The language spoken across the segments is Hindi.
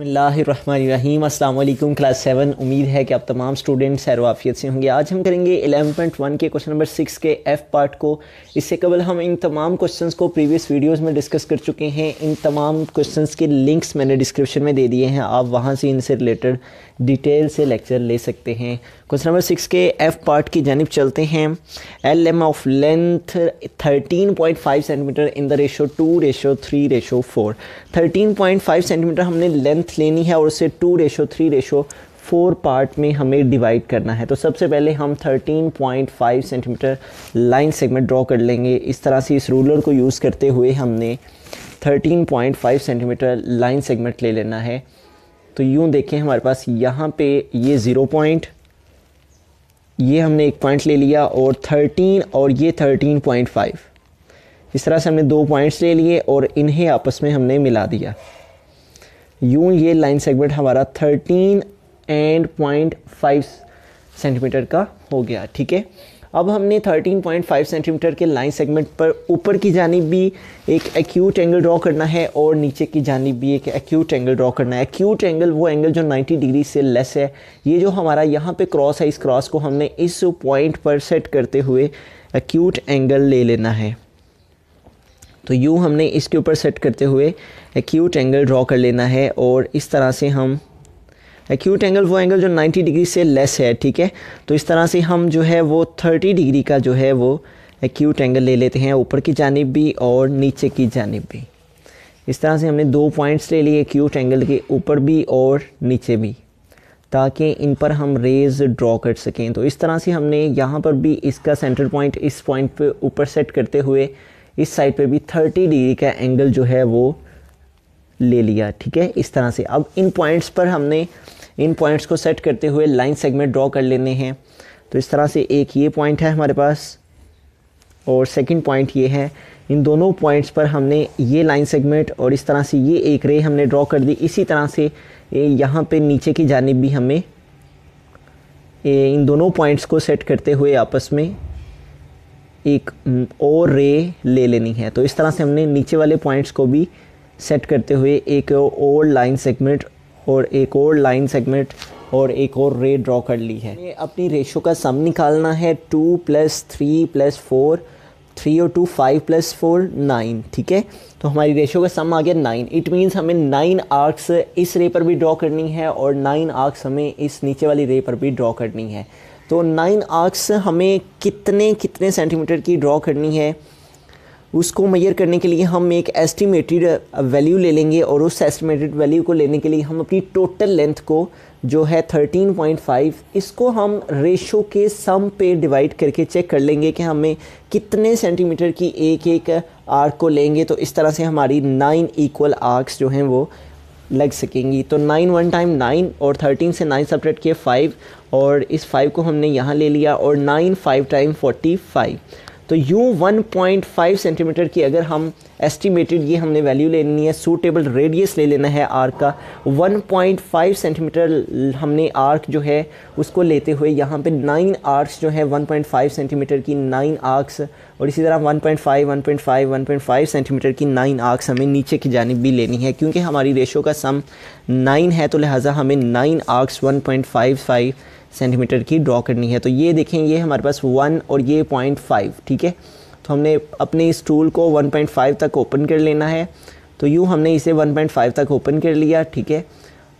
बसमीम अल्लाम क्लास सेवन उम्मीद है कि आप तमाम स्टूडेंट सैर वाफ़ियत से होंगे आज हम करेंगे एलेवन पॉइंट वन के क्वेश्चन नंबर सिक्स के एफ़ पार्ट को इससे कबल हम इन तमाम क्वेश्चंस को प्रीवियस वीडियोस में डिस्कस कर चुके हैं इन तमाम क्वेश्चंस के लिंक्स मैंने डिस्क्रिप्शन में दे दिए हैं आप वहाँ से इनसे रिलेटेड डिटेल से लेक्चर ले सकते हैं क्वेश्चन नंबर सिक्स के एफ़ पार्ट की जानब चलते हैं L M of length thirteen point five centimetre in the ratio two ratio three ratio four thirteen point five centimetre हमने लेंथ लेंथ लेनी है और उसे two ratio three ratio four part में हमें डिवाइड करना है तो सबसे पहले हम 13.5 सेंटीमीटर लाइन सेगमेंट ड्रॉ कर लेंगे इस तरह से इस रूलर को यूज़ करते हुए हमने 13.5 सेंटीमीटर लाइन सेगमेंट ले लेना है तो यूँ देखें हमारे पास यहाँ पे ये ज़ीरो पॉइंट ये हमने एक पॉइंट ले लिया और 13 और ये 13.5 इस तरह से हमने दो पॉइंट्स ले लिए और इन्हें आपस में हमने मिला दिया यूं ये लाइन सेगमेंट हमारा thirteen and point five centimetre का हो गया ठीक है अब हमने 13.5 सेंटीमीटर के लाइन सेगमेंट पर ऊपर की जानब भी एक एक्यूट एंगल ड्रॉ करना है और नीचे की जानब भी एक एक्यूट एंगल ड्रॉ करना है एक्यूट एंगल वो एंगल जो 90 डिग्री से लेस है ये जो हमारा यहाँ पे क्रॉस है इस क्रॉस को हमने इस पॉइंट पर सेट करते हुए एक्यूट एंगल ले लेना है तो यू हमने इसके ऊपर सेट करते हुए एक्यूट एंगल ड्रॉ कर लेना है और इस तरह से हम एक्यूट एंगल वो एंगल जो 90 डिग्री से लेस है ठीक है तो इस तरह से हम जो है वो 30 डिग्री का जो है वो एक्यूट एंगल ले लेते हैं ऊपर की जानब भी और नीचे की जानब भी इस तरह से हमने दो पॉइंट्स ले लिए एक्यूट एंगल के ऊपर भी और नीचे भी ताकि इन पर हम रेज ड्रॉ कर सकें तो इस तरह से हमने यहाँ पर भी इसका सेंटर पॉइंट इस पॉइंट पे ऊपर सेट करते हुए इस साइड पे भी 30 डिग्री का एंगल जो है वो ले लिया ठीक है इस तरह से अब इन पॉइंट्स पर हमने इन पॉइंट्स को सेट करते हुए लाइन सेगमेंट ड्रॉ कर लेने हैं तो इस तरह से एक ये पॉइंट है हमारे पास और सेकंड पॉइंट ये है इन दोनों पॉइंट्स पर हमने ये लाइन सेगमेंट और इस तरह से ये एक रे हमने ड्रॉ कर दी इसी तरह से यहाँ पर नीचे की जानब भी हमें इन दोनों पॉइंट्स को सेट करते हुए आपस में एक और रे ले लेनी है तो इस तरह से हमने नीचे वाले पॉइंट्स को भी सेट करते हुए एक और लाइन सेगमेंट और एक और लाइन सेगमेंट और एक और रे ड्रॉ कर ली है अपनी रेशो का सम निकालना है two plus three plus four three और two five plus four nine ठीक है तो हमारी रेशो का सम आ गया नाइन इट मीन्स हमें नाइन आर्क्स इस रे पर भी ड्रॉ करनी है और नाइन आर्क्स हमें इस नीचे वाली रे पर भी ड्रॉ करनी है तो नाइन आर्क्स हमें कितने कितने सेंटीमीटर की ड्रॉ करनी है उसको मैयर करने के लिए हम एक एस्टिमेटेड वैल्यू ले लेंगे और उस एस्टिमेटेड वैल्यू को लेने के लिए हम अपनी टोटल लेंथ को जो है 13.5 इसको हम रेशो के सम पे डिवाइड करके चेक कर लेंगे कि हमें कितने सेंटीमीटर की एक एक आर्क को लेंगे तो इस तरह से हमारी नाइन इक्वल आर्क्स जो हैं वो लग सकेंगी तो नाइन वन टाइम नाइन और थर्टीन से नाइन सपरेट किए फाइव और इस फाइव को हमने यहाँ ले लिया और nine five time forty five तो यू वन पॉइंट फाइव सेंटीमीटर की अगर हम एस्टिमेटेड ये हमने वैल्यू लेनी है सूटेबल रेडियस ले लेना है आर्क का वन पॉइंट फाइव सेंटीमीटर हमने आर्क जो है उसको लेते हुए यहाँ पे नाइन आर्क्स जो है वन पॉइंट फाइव सेंटीमीटर की नाइन आर्क्स और इसी तरह one point five one point five one point five centimetre की नाइन आर्क्स हमें नीचे की जानब भी लेनी है क्योंकि हमारी रेशो का सम नाइन है तो लिहाजा हमें nine arcs one point five five centimetre की ड्रॉ करनी है तो ये देखें ये हमारे पास वन और ये पॉइंट फाइव ठीक है तो हमने अपने इस टूल को वन पॉइंट फाइव तक ओपन कर लेना है तो यूँ हमने इसे वन पॉइंट फाइव तक ओपन कर लिया ठीक है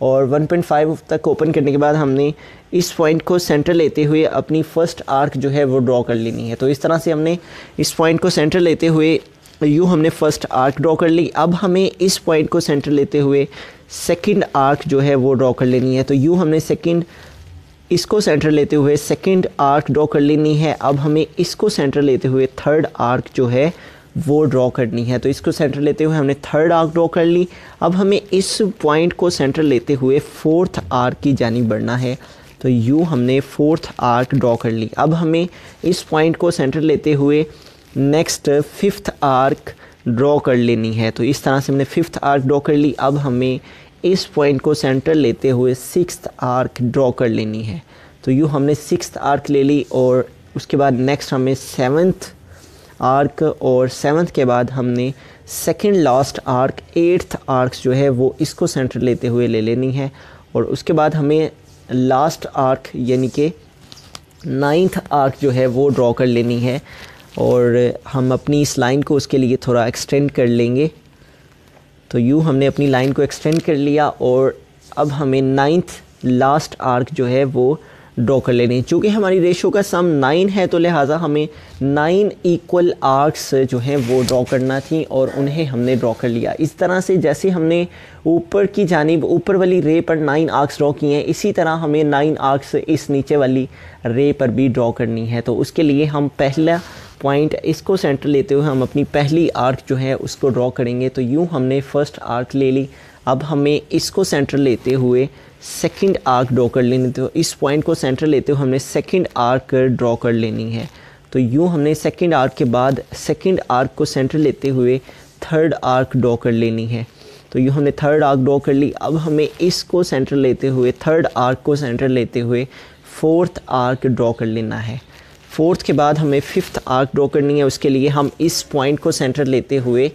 और 1.5 तक ओपन करने के बाद हमने इस पॉइंट को सेंटर लेते हुए अपनी फ़र्स्ट आर्क जो है वो ड्रॉ कर लेनी है तो इस तरह से हमने इस पॉइंट को सेंटर लेते हुए यू हमने फ़र्स्ट आर्क ड्रॉ कर ली अब हमें इस पॉइंट को सेंटर लेते हुए सेकेंड आर्क जो है वो ड्रॉ कर लेनी है तो यू हमने सेकेंड इसको सेंटर लेते हुए सेकंड आर्क ड्रॉ कर लेनी है अब हमें इसको सेंटर लेते हुए थर्ड आर्क जो है वो ड्रॉ करनी है तो इसको सेंटर लेते हुए हमने थर्ड आर्क ड्रॉ कर ली अब हमें इस पॉइंट को सेंटर लेते हुए फोर्थ आर्क की जानी बढ़ना है तो यू हमने फोर्थ आर्क ड्रॉ कर ली अब हमें इस पॉइंट को सेंटर लेते हुए नेक्स्ट फिफ्थ आर्क ड्रॉ कर लेनी है तो इस तरह से हमने फिफ्थ आर्क ड्रॉ कर ली अब हमें इस पॉइंट को सेंटर लेते हुए सिक्स आर्क ड्रॉ कर लेनी है तो यूँ हमने सिक्स आर्क ले ली और उसके बाद नेक्स्ट हमें सेवन्थ आर्क और सेवन्थ के बाद हमने second last arc eighth arc जो है वो इसको सेंटर लेते हुए ले लेनी है और उसके बाद हमें लास्ट आर्क यानी कि नाइन्थ आर्क जो है वो ड्रॉ कर लेनी है और हम अपनी इस लाइन को उसके लिए थोड़ा एक्सटेंड कर लेंगे तो यू हमने अपनी लाइन को एक्सटेंड कर लिया और अब हमें नाइन्थ लास्ट आर्क जो है वो ड्रॉ कर लेने चूँकि हमारी रेशो का सम नाइन है तो लिहाजा हमें नाइन इक्वल आर्क्स जो हैं वो ड्रॉ करना थी और उन्हें हमने ड्रॉ कर लिया इस तरह से जैसे हमने ऊपर की जानब ऊपर वाली रे पर नाइन आर्क्स ड्रॉ किए हैं इसी तरह हमें नाइन आर्क्स इस नीचे वाली रे पर भी ड्रॉ करनी है तो उसके लिए हम पहला पॉइंट इसको सेंटर लेते हुए हम अपनी पहली आर्क जो है उसको ड्रॉ करेंगे तो यूँ हमने फर्स्ट आर्क ले ली अब हमें इसको सेंटर लेते हुए सेकंड आर्क ड्रॉ कर लेनी तो इस पॉइंट को सेंटर लेते हुए हमने सेकंड आर्क ड्रॉ कर लेनी है तो यूँ हमने सेकंड आर्क के बाद सेकंड आर्क को सेंटर लेते हुए थर्ड आर्क ड्रॉ कर लेनी है तो यूँ हमने थर्ड आर्क ड्रॉ कर ली अब हमें इसको सेंटर लेते हुए थर्ड आर्क को सेंटर लेते हुए फोर्थ आर्क ड्रॉ कर लेना है फोर्थ के बाद हमें फिफ्थ आर्क ड्रॉ करनी है उसके लिए हम इस पॉइंट को सेंटर लेते हुए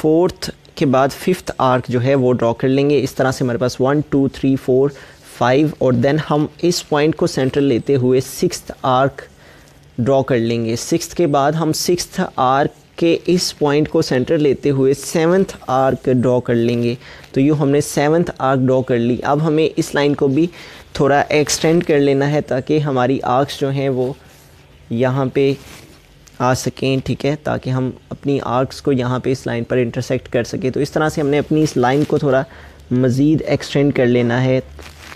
फोर्थ के बाद फिफ्थ आर्क जो है वो ड्रॉ कर लेंगे इस तरह से हमारे पास one two three four five और देन हम इस पॉइंट को सेंटर लेते हुए सिक्स आर्क ड्रॉ कर लेंगे सिक्स के बाद हम सिक्स आर्क के इस पॉइंट को सेंटर लेते हुए सेवन्थ आर्क ड्रॉ कर लेंगे तो यूँ हमने सेवन्थ आर्क ड्रॉ कर ली अब हमें इस लाइन को भी थोड़ा एक्सटेंड कर लेना है ताकि हमारी आर्क्स जो हैं वो यहाँ पे आ सकें ठीक है ताकि हम अपनी आर्क्स को यहाँ पे इस लाइन पर इंटरसेक्ट कर सकें तो इस तरह से हमने अपनी इस लाइन को थोड़ा मज़ीद एक्सटेंड कर लेना है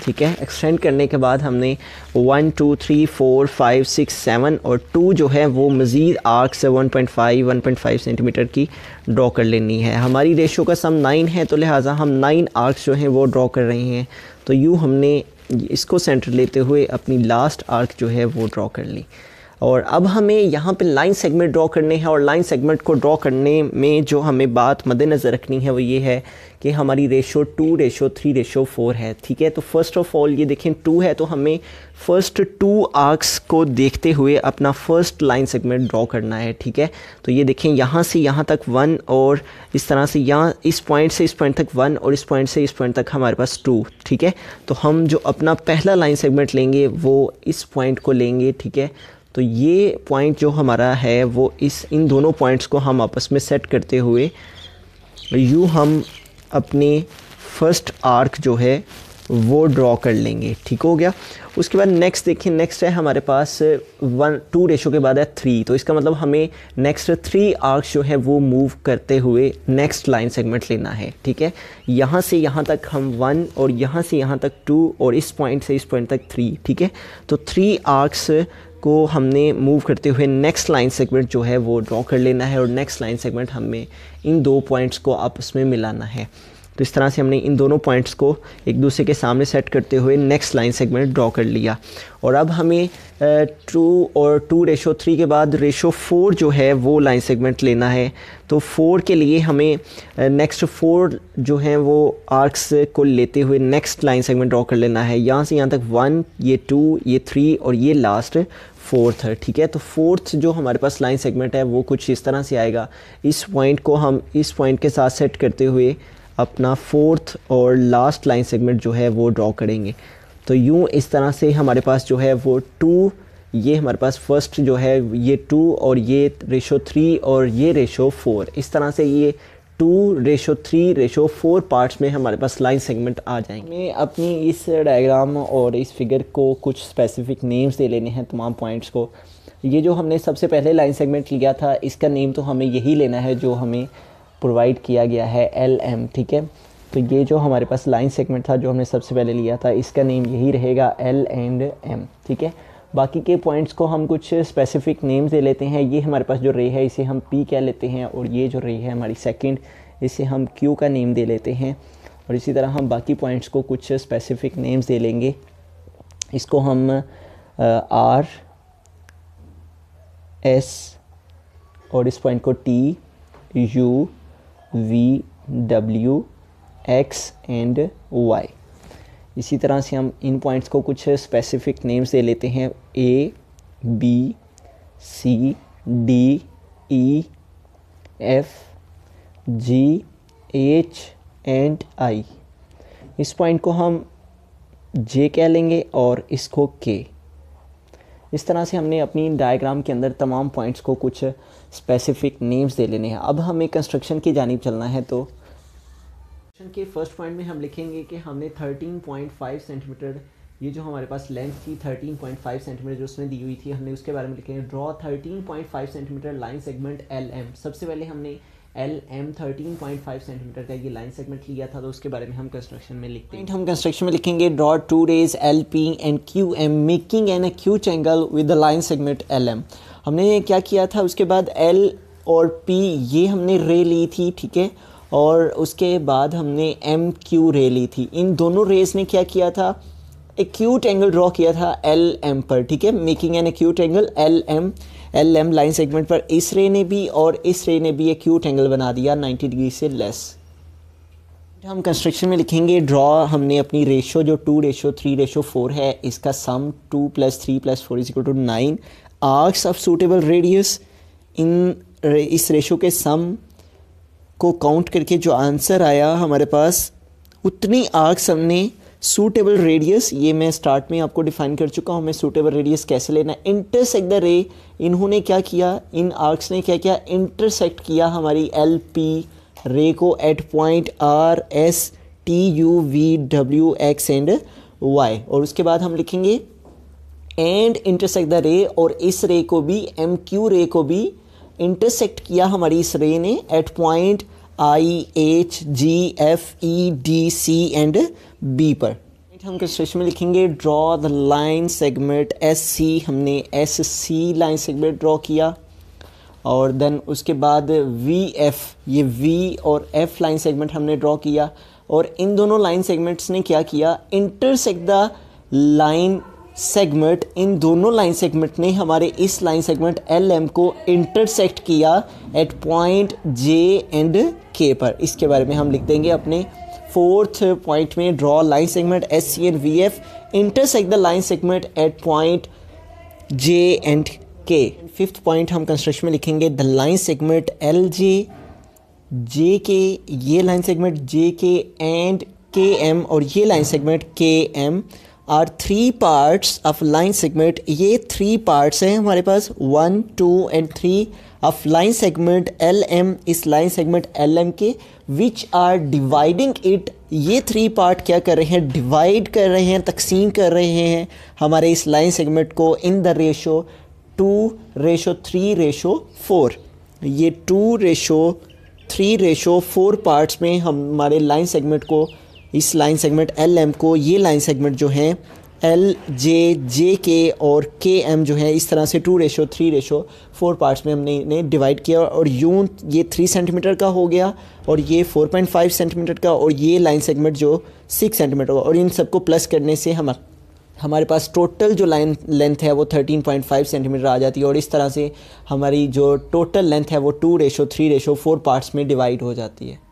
ठीक है एक्सटेंड करने के बाद हमने one two three four five six seven और टू जो है वो मज़ीद आर्क से one point five one point five centimetre की ड्रॉ कर लेनी है हमारी रेशो का सम नाइन है तो लिहाजा हम नाइन आर्क्स जो हैं वो ड्रॉ कर रहे हैं तो यूँ हमने इसको सेंटर लेते हुए अपनी लास्ट आर्क जो है वो ड्रॉ कर ली और अब हमें यहाँ पे लाइन सेगमेंट ड्रॉ करने हैं और लाइन सेगमेंट को ड्रॉ करने में जो हमें बात मद्देनज़र रखनी है वो ये है कि हमारी ratio two ratio three ratio four है ठीक है तो फर्स्ट ऑफ ऑल ये देखें टू है तो हमें फर्स्ट टू आर्क्स को देखते हुए अपना फर्स्ट लाइन सेगमेंट ड्रॉ करना है ठीक है तो ये देखें यहाँ से यहाँ तक वन और इस तरह से यहाँ इस पॉइंट से इस पॉइंट तक वन और इस पॉइंट से इस पॉइंट तक हमारे पास टू ठीक है तो हम जो अपना पहला लाइन सेगमेंट लेंगे वो इस पॉइंट को लेंगे ठीक है तो ये पॉइंट जो हमारा है वो इस इन दोनों पॉइंट्स को हम आपस में सेट करते हुए यू हम अपनी फर्स्ट आर्क जो है वो ड्रॉ कर लेंगे ठीक हो गया उसके बाद नेक्स्ट देखिए नेक्स्ट है हमारे पास वन टू रेशो के बाद है थ्री तो इसका मतलब हमें नेक्स्ट थ्री आर्क जो है वो मूव करते हुए नेक्स्ट लाइन सेगमेंट लेना है ठीक है यहाँ से यहाँ तक हम वन और यहाँ से यहाँ तक टू और इस पॉइंट से इस पॉइंट तक थ्री ठीक है तो थ्री आर्क्स को हमने मूव करते हुए नेक्स्ट लाइन सेगमेंट जो है वो ड्रॉ कर लेना है और नेक्स्ट लाइन सेगमेंट हमें इन दो पॉइंट्स को आपस में मिलाना है तो इस तरह से हमने इन दोनों पॉइंट्स को एक दूसरे के सामने सेट करते हुए नेक्स्ट लाइन सेगमेंट ड्रॉ कर लिया और अब हमें टू और टू रेशो थ्री के बाद रेशो फोर जो है वो लाइन सेगमेंट लेना है तो फोर के लिए हमें नेक्स्ट फोर जो हैं वो आर्क्स को लेते हुए नेक्स्ट लाइन सेगमेंट ड्रॉ कर लेना है यहाँ से यहाँ तक वन ये टू ये थ्री और ये लास्ट फोर्थ है ठीक है तो फोर्थ जो हमारे पास लाइन सेगमेंट है वो कुछ इस तरह से आएगा इस पॉइंट को हम इस पॉइंट के साथ सेट करते हुए अपना फोर्थ और लास्ट लाइन सेगमेंट जो है वो ड्रॉ करेंगे तो यूँ इस तरह से हमारे पास जो है वो टू ये हमारे पास फर्स्ट जो है ये टू और ये रेशो थ्री और ये रेशो फोर इस तरह से ये two ratio three ratio four parts में हमारे पास लाइन सेगमेंट आ जाएंगे मैं अपनी इस डायग्राम और इस फिगर को कुछ स्पेसिफिक नेम्स दे लेने हैं तमाम पॉइंट्स को ये जो हमने सबसे पहले लाइन सेगमेंट लिया था इसका नेम तो हमें यही लेना है जो हमें प्रोवाइड किया गया है एल एम ठीक है तो ये जो हमारे पास लाइन सेगमेंट था जो हमने सबसे पहले लिया था इसका नेम यही रहेगा एल एंड एम ठीक है बाकी के पॉइंट्स को हम कुछ स्पेसिफिक नेम्स दे लेते हैं ये हमारे पास जो रे है इसे हम पी कह लेते हैं और ये जो रे है हमारी सेकंड इसे हम क्यू का नेम दे लेते हैं और इसी तरह हम बाकी पॉइंट्स को कुछ स्पेसिफिक नेम्स दे लेंगे इसको हम आर एस और इस पॉइंट को T U V W X and Y इसी तरह से हम इन पॉइंट्स को कुछ स्पेसिफिक नेम्स दे लेते हैं A B C D E F G H and I इस पॉइंट को हम जे कह लेंगे और इसको के इस तरह से हमने अपनी डायग्राम के अंदर तमाम पॉइंट्स को कुछ स्पेसिफिक नेम्स दे लेने हैं अब हमें कंस्ट्रक्शन की जानब चलना है तो क्वेश्चन के फर्स्ट पॉइंट में हम लिखेंगे कि हमने 13.5 सेंटीमीटर ये जो हमारे पास लेंथ थी 13.5 सेंटीमीटर जो उसमें दी हुई थी हमने उसके बारे में लिखेंगे draw 13.5 centimetre line segment L M सबसे पहले हमने L M thirteen point five centimetre का ये लाइन सेगमेंट लिया था तो उसके बारे में हम कंस्ट्रक्शन में लिखते हैं हम कंस्ट्रक्शन में लिखेंगे draw two rays L P and Q M making an acute angle with the line segment L M हमने क्या किया था उसके बाद एल और पी ये हमने रे ली थी ठीक है और उसके बाद हमने एम क्यू रे ली थी इन दोनों रेज ने क्या किया था एक्यूट एंगल ड्रॉ किया था एल एम पर ठीक है making an acute angle L M L M line segment पर इस रे ने भी और इस रे ने भी एक्यूट एंगल बना दिया 90 डिग्री से लेस हम कंस्ट्रक्शन में लिखेंगे ड्रॉ हमने अपनी रेशो जो two ratio three ratio four है इसका sum two plus three plus four is equal to nine arcs of suitable radius in इस रेशो के सम को काउंट करके जो आंसर आया हमारे पास उतनी आर्क्स हमने सूटेबल रेडियस ये मैं स्टार्ट में आपको डिफाइन कर चुका हूँ हमें सूटेबल रेडियस कैसे लेना इंटरसेक्ट द रे इन्होंने क्या किया इन आर्क्स ने क्या किया इंटरसेक्ट किया हमारी एल पी रे को at point R S T U V W X and Y और उसके बाद हम लिखेंगे एंड इंटरसेक्ट द रे और इस रे को भी एम क्यू रे को भी इंटरसेक्ट किया हमारी इस रे ने at point I H G F E D C and B पर हम कंस्ट्रक्शन में लिखेंगे draw the line segment S C हमने S C line segment draw किया और देन उसके बाद वी एफ ये वी और एफ लाइन सेगमेंट हमने ड्रॉ किया और इन दोनों लाइन सेगमेंट्स ने क्या किया इंटरसेक्ट द लाइन सेगमेंट इन दोनों लाइन सेगमेंट ने हमारे इस लाइन सेगमेंट एल एम को इंटरसेक्ट किया at point J and K पर इसके बारे में हम लिख देंगे अपने फोर्थ पॉइंट में draw line segment S C and V F intersect the line segment at point J and K fifth point हम कंस्ट्रक्शन में लिखेंगे the line segment L J J K ये लाइन सेगमेंट जे के एंड के एम और ये line segment K M are three parts of line segment ये थ्री पार्ट्स हैं हमारे पास one two and three of line segment L M इस लाइन सेगमेंट एल एम के विच आर डिवाइडिंग इट ये थ्री पार्ट क्या कर रहे हैं डिवाइड कर रहे हैं तकसीम कर रहे हैं हमारे इस लाइन सेगमेंट को in the ratio two ratio three ratio four ये two ratio three ratio four parts में हमारे लाइन सेगमेंट को इस लाइन सेगमेंट एल एम को ये लाइन सेगमेंट जो हैं एल जे जे के और के एम जो है इस तरह से two ratio three ratio four parts में हमने इन्हें डिवाइड किया और यूं ये थ्री सेंटीमीटर का हो गया और ये फोर पॉइंट फाइव सेंटीमीटर का और ये लाइन सेगमेंट जो सिक्स सेंटीमीटर का और इन सबको प्लस करने से हम हमारे पास टोटल जो लाइन लेंथ है वो 13.5 सेंटीमीटर आ जाती है और इस तरह से हमारी जो टोटल लेंथ है वो two ratio three ratio four parts में डिवाइड हो जाती है